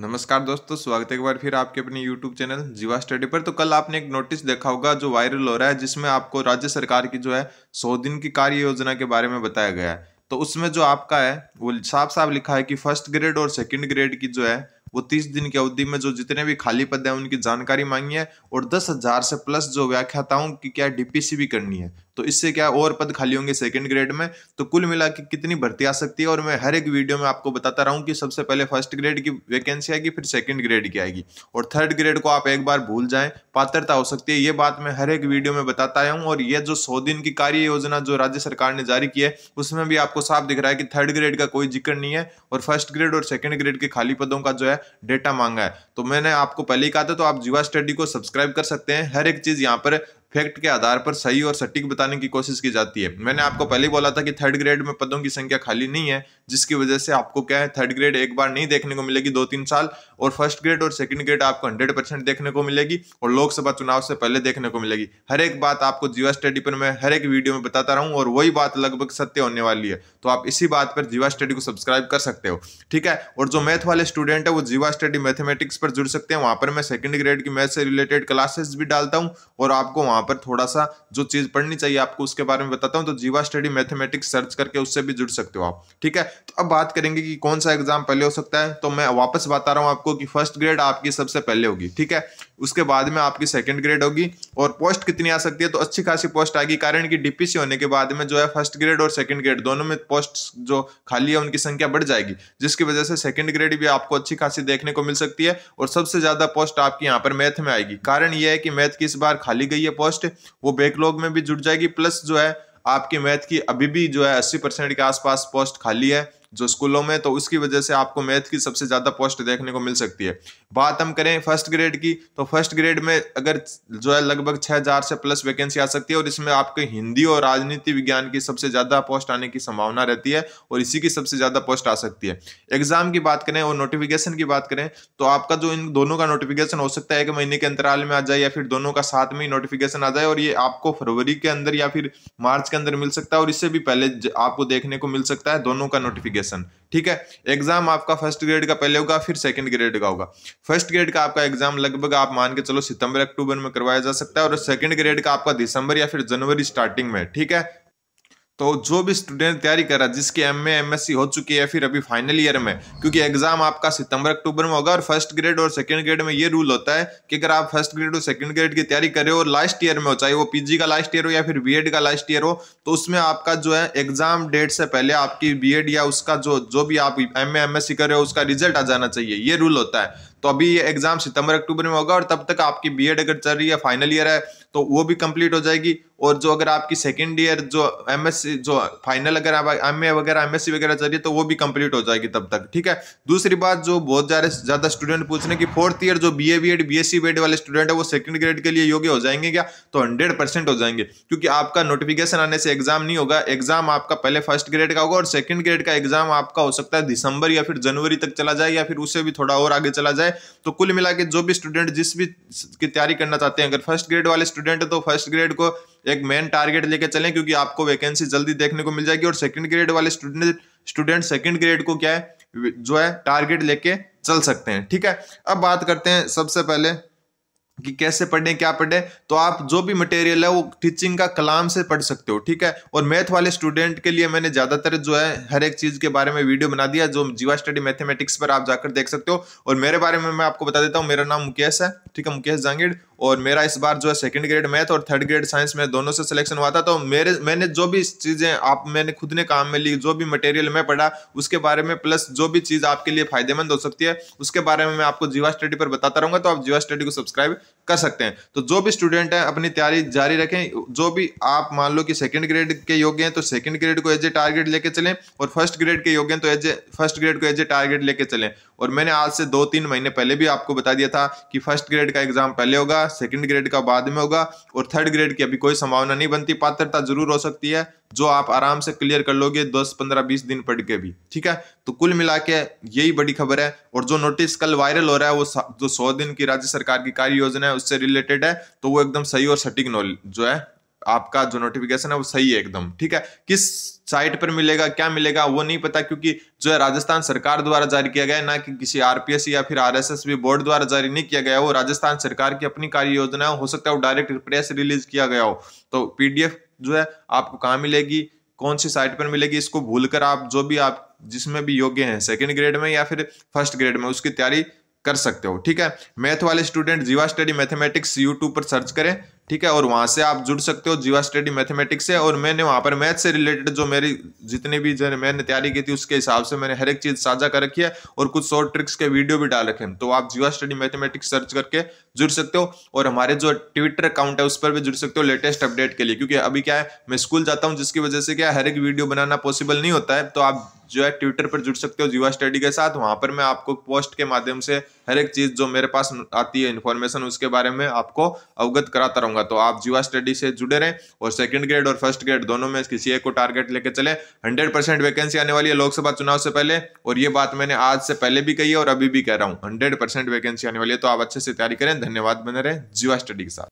नमस्कार दोस्तों स्वागत है एक बार फिर आपके अपने YouTube चैनल जीवा स्टडी पर तो कल आपने एक नोटिस देखा होगा जो वायरल हो रहा है जिसमें आपको राज्य सरकार की जो है सौ दिन की कार्य योजना के बारे में बताया गया है तो उसमें जो आपका है वो साफ साफ लिखा है कि फर्स्ट ग्रेड और सेकेंड ग्रेड की जो है वो तीस दिन की अवधि में जो जितने भी खाली पद हैं उनकी जानकारी मांगी है और दस हजार से प्लस जो व्याख्याताओं की क्या डीपीसी भी करनी है तो इससे क्या और पद खाली होंगे सेकेंड ग्रेड में तो कुल मिला के कितनी भर्ती आ सकती है और मैं हर एक वीडियो में आपको बताता हूँ कि सबसे पहले फर्स्ट ग्रेड की वैकेंसी आएगी फिर सेकेंड ग्रेड की आएगी और थर्ड ग्रेड को आप एक बार भूल जाएं पात्रता हो सकती है ये बात मैं हर एक वीडियो में बताता आया हूँ और ये जो सौ दिन की कार्य योजना जो राज्य सरकार ने जारी की है उसमें भी आपको साफ दिख रहा है कि थर्ड ग्रेड का कोई जिक्र नहीं है और फर्स्ट ग्रेड और सेकेंड ग्रेड के खाली पदों का जो है डेटा मांगा है तो मैंने आपको पहले ही कहा था तो आप जीवा स्टडी को सब्सक्राइब कर सकते हैं हर एक चीज़ यहाँ पर फैक्ट के आधार पर सही और सटीक बताने की कोशिश की जाती है मैंने आपको पहले ही बोला था कि थर्ड ग्रेड में पदों की संख्या खाली नहीं है जिसकी वजह से आपको क्या है थर्ड ग्रेड एक बार नहीं देखने को मिलेगी दो तीन साल और फर्स्ट ग्रेड और सेकंड ग्रेड आपको हंड्रेड परसेंट देखने को मिलेगी और लोकसभा चुनाव से पहले देखने को मिलेगी हर एक बात आपको जीवा स्टडी पर मैं हर एक वीडियो में बताता रहा और वही बात लगभग सत्य होने वाली है तो आप इसी बात पर जीवा स्टडी को सब्सक्राइब कर सकते हो ठीक है और जो मैथ वाले स्टूडेंट है वो जीवा स्टडी मैथमेटिक्स पर जुड़ सकते हैं वहाँ पर मैं सेकंड ग्रेड की मैथ से रिलेटेड क्लासेस भी डालता हूँ और आपको वहाँ वहां पर थोड़ा सा जो चीज़ पढ़नी चाहिए आपको उसके बारे में बताता हूँ तो जीवा स्टडी मैथमेटिक्स सर्च करके उससे भी जुड़ सकते हो आप ठीक है तो अब बात करेंगे कि कौन सा एग्जाम पहले हो सकता है तो मैं वापस बता रहा हूँ आपको कि फर्स्ट ग्रेड आपकी सबसे पहले होगी ठीक है उसके बाद में आपकी सेकंड ग्रेड होगी और पोस्ट कितनी आ सकती है तो अच्छी खासी पोस्ट आएगी कारण कि डीपीसी होने के बाद में जो है फर्स्ट ग्रेड और सेकंड ग्रेड दोनों में पोस्ट जो खाली है उनकी संख्या बढ़ जाएगी जिसकी वजह से सेकंड ग्रेड भी आपको अच्छी खासी देखने को मिल सकती है और सबसे ज़्यादा पोस्ट आपकी यहाँ पर मैथ में आएगी कारण यह है कि मैथ की इस बार खाली गई है पोस्ट वो बैकलॉग में भी जुट जाएगी प्लस जो है आपकी मैथ की अभी भी जो है अस्सी परसेंट के आसपास पोस्ट खाली है जो स्कूलों में तो उसकी वजह से आपको मैथ की सबसे ज़्यादा पोस्ट देखने को मिल सकती है बात हम करें फर्स्ट ग्रेड की तो फर्स्ट ग्रेड में अगर जो है लगभग छह हज़ार से प्लस वैकेंसी आ सकती है और इसमें आपके हिंदी और राजनीति विज्ञान की सबसे ज़्यादा पोस्ट आने की संभावना रहती है और इसी की सबसे ज़्यादा पोस्ट आ सकती है एग्जाम की बात करें और नोटिफिकेशन की बात करें तो आपका जो इन दोनों का नोटिफिकेशन हो सकता है एक महीने के अंतराल में आ जाए या फिर दोनों का साथ में ही नोटिफिकेशन आ जाए और ये आपको फरवरी के अंदर या फिर मार्च के अंदर मिल सकता है और इससे भी पहले आपको देखने को मिल सकता है दोनों का नोटिफिकेशन एप्लीकेशन ठीक है एग्जाम आपका फर्स्ट ग्रेड का पहले होगा फिर सेकंड ग्रेड का होगा फर्स्ट ग्रेड का आपका एग्जाम लगभग आप मान के चलो सितंबर अक्टूबर में करवाया जा सकता है और सेकंड ग्रेड का आपका दिसंबर या फिर जनवरी स्टार्टिंग में ठीक है तो जो भी स्टूडेंट तैयारी कर रहा है जिसके M A M S C हो चुकी है फिर अभी फाइनल ईयर में क्योंकि एग्जाम आपका सितंबर अक्टूबर में होगा और फर्स्ट ग्रेड और सेकंड ग्रेड में ये रूल होता है कि अगर आप फर्स्ट ग्रेड और सेकंड ग्रेड की तैयारी कर रहे हो और लास्ट ईयर में हो चाहे वो पीजी का लास्ट ईयर हो या फिर बी का लास्ट ईयर हो तो उसमें आपका जो है एग्जाम डेट से पहले आपकी बी या उसका जो जो भी आप M A M S C कर रहे हो उसका रिजल्ट आ जाना चाहिए ये रूल होता है तो अभी ये एग्जाम सितंबर अक्टूबर में होगा और तब तक आपकी एड अगर चल रही है फाइनल ईयर है तो वो भी कंप्लीट हो जाएगी और जो अगर आपकी सेकेंड ईयर जो सी जो फाइनल अगर आप एम वगैरह एमएससी वगैरह चल रही है तो वो भी कंप्लीट हो जाएगी तब तक ठीक है दूसरी बात जो बहुत ज़्यादा स्टूडेंट पूछ रहे हैं कि फोर्थ ईयर जो B A B Ed B S C B Ed वाले स्टूडेंट है वो सेकंड ग्रेड के लिए योग्य हो जाएंगे क्या तो हंड्रेड परसेंट हो जाएंगे क्योंकि आपका नोटिफिकेशन आने से एग्जाम नहीं होगा एग्जाम आपका पहले फर्स्ट ग्रेड का होगा और सेकंड ग्रेड का एग्जाम आपका हो सकता है दिसंबर या फिर जनवरी तक चला जाए या फिर उससे भी थोड़ा और आगे चला जाए है तो कुल मिला के जो भी स्टूडेंट जिस भी की तैयारी करना चाहते हैं अगर फर्स्ट ग्रेड वाले स्टूडेंट है तो फर्स्ट ग्रेड को एक मेन टारगेट लेके चलें क्योंकि आपको वैकेंसी जल्दी देखने को मिल जाएगी और सेकंड ग्रेड वाले स्टूडेंट स्टूडेंट सेकंड ग्रेड को क्या है जो है टारगेट लेके चल सकते हैं ठीक है अब बात करते हैं सबसे पहले कि कैसे पढ़ें क्या पढ़ें तो आप जो भी मटेरियल है वो टीचिंग का कलाम से पढ़ सकते हो ठीक है और मैथ वाले स्टूडेंट के लिए मैंने ज़्यादातर जो है हर एक चीज़ के बारे में वीडियो बना दिया जो जीवा स्टडी मैथमेटिक्स पर आप जाकर देख सकते हो और मेरे बारे में मैं आपको बता देता हूँ मेरा नाम मुकेश है ठीक है मुकेश जांगिड़ और मेरा इस बार जो है सेकेंड ग्रेड मैथ और थर्ड ग्रेड साइंस में दोनों से सिलेक्शन हुआ था तो मेरे मैंने जो भी चीज़ें आप मैंने खुद ने काम में ली जो भी मटेरियल मैं पढ़ा उसके बारे में प्लस जो भी चीज़ आपके लिए फायदेमंद हो सकती है उसके बारे में मैं आपको जीवा स्टडी पर बताता रहूँगा तो आप जीवा स्टडी को सब्सक्राइब कर सकते हैं तो जो भी स्टूडेंट हैं अपनी तैयारी जारी रखें जो भी आप मान लो कि सेकेंड ग्रेड के योग्य हैं तो सेकेंड ग्रेड को एज ए टारगेट लेके चलें और फर्स्ट ग्रेड के योग्य हैं तो एज ए फर्स्ट ग्रेड को एज ए टारगेट लेके चलें और मैंने आज से दो तीन महीने पहले भी आपको बता दिया था कि फर्स्ट ग्रेड का एग्जाम पहले होगा सेकंड ग्रेड का बाद में होगा और थर्ड ग्रेड की अभी कोई संभावना नहीं बनती पात्रता जरूर हो सकती है जो आप आराम से क्लियर कर लोगे दस पंद्रह बीस दिन पढ़ के भी ठीक है तो कुल मिला के यही बड़ी खबर है और जो नोटिस कल वायरल हो रहा है वो जो सौ दिन की राज्य सरकार की कार्य योजना है उससे रिलेटेड है तो वो एकदम सही और सटीक जो है आपका जो नोटिफिकेशन है वो सही है एकदम ठीक है किस साइट पर मिलेगा क्या मिलेगा वो नहीं पता क्योंकि जो है राजस्थान सरकार द्वारा जारी किया गया है ना कि किसी आरपीएस या फिर आरएसएसबी बोर्ड द्वारा जारी नहीं किया गया वो राजस्थान सरकार की अपनी कार्य योजना हो सकता है वो डायरेक्ट प्रेस रिलीज किया गया हो तो पीडीएफ जो है आपको कहाँ मिलेगी कौन सी साइट पर मिलेगी इसको भूल आप जो भी आप जिसमें भी योग्य हैं सेकेंड ग्रेड में या फिर फर्स्ट ग्रेड में उसकी तैयारी कर सकते हो ठीक है मैथ वाले student Jeeva study mathematics YouTube पर सर्च करें ठीक है और वहाँ से आप जुड़ सकते हो जीवा स्टडी मैथमेटिक्स से और मैंने वहाँ पर मैथ से रिलेटेड जो मेरी जितनी भी जो मैंने तैयारी की थी उसके हिसाब से मैंने हर एक चीज़ साझा कर रखी है और कुछ शॉर्ट ट्रिक्स के वीडियो भी डाल रखे हैं तो आप जीवा स्टडी मैथमेटिक्स सर्च करके जुड़ सकते हो और हमारे जो ट्विटर अकाउंट है उस पर भी जुड़ सकते हो लेटेस्ट अपडेट के लिए क्योंकि अभी क्या है मैं स्कूल जाता हूँ जिसकी वजह से क्या हर एक वीडियो बनाना पॉसिबल नहीं होता है तो आप जो है ट्विटर पर जुड़ सकते हो जीवा स्टडी के साथ वहाँ पर मैं आपको पोस्ट के माध्यम से हर एक चीज़ जो मेरे पास आती है इन्फॉर्मेशन उसके बारे में आपको अवगत कराता रहूँगा तो आप जीवा स्टडी से जुड़े रहें और सेकेंड ग्रेड और फर्स्ट ग्रेड दोनों में किसी एक को टारगेट लेकर चले हंड्रेड परसेंट वैकेंसी आने वाली है लोकसभा चुनाव से पहले और ये बात मैंने आज से पहले भी कही है और अभी भी कह रहा हूँ हंड्रेड वैकेंसी आने वाली है तो आप अच्छे से तैयारी करें धन्यवाद बने रहें जीवा स्टडी के साथ